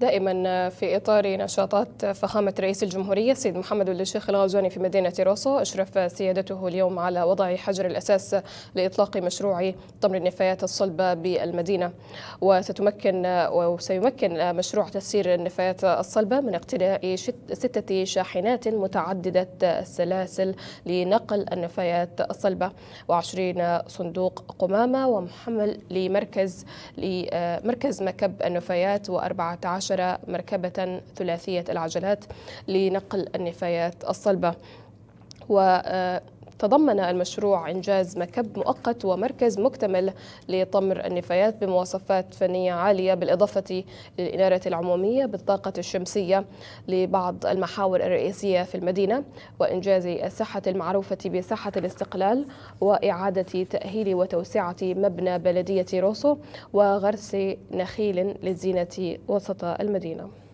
دائما في إطار نشاطات فخامة رئيس الجمهورية السيد محمد ولد الشيخ الغازواني في مدينة روسو أشرف سيادته اليوم على وضع حجر الأساس لإطلاق مشروع طمر النفايات الصلبة بالمدينة وستمكن وسيمكن مشروع تسيير النفايات الصلبة من اقتناء ستة شاحنات متعددة السلاسل لنقل النفايات الصلبة وعشرين صندوق قمامة ومحمل لمركز لمركز مكب النفايات و14 عشر مركبة ثلاثية العجلات لنقل النفايات الصلبة و آه، تضمن المشروع إنجاز مكب مؤقت ومركز مكتمل لطمر النفايات بمواصفات فنية عالية بالإضافة للإنارة العمومية بالطاقة الشمسية لبعض المحاور الرئيسية في المدينة وإنجاز الساحة المعروفة بساحة الاستقلال وإعادة تأهيل وتوسعة مبنى بلدية روسو وغرس نخيل للزينة وسط المدينة